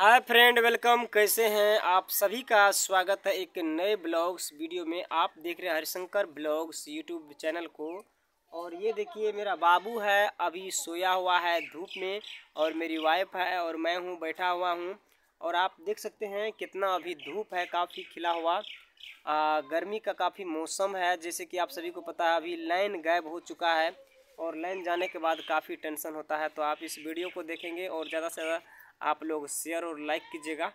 hi friend welcome कैसे हैं आप सभी का स्वागत है एक नए ब्लॉग्स वीडियो में आप देख रहे हैं हरिशंकर ब्लॉग्स यूट्यूब चैनल को और ये देखिए मेरा बाबू है अभी सोया हुआ है धूप में और मेरी वाइफ है और मैं हूँ बैठा हुआ हूँ और आप देख सकते हैं कितना अभी धूप है काफ़ी खिला हुआ आ, गर्मी का काफ़ी मौसम है जैसे कि आप सभी को पता है अभी लाइन गायब हो चुका है और लाइन जाने के बाद काफ़ी टेंशन होता है तो आप इस वीडियो को देखेंगे और ज़्यादा से ज़्यादा आप लोग शेयर और लाइक कीजिएगा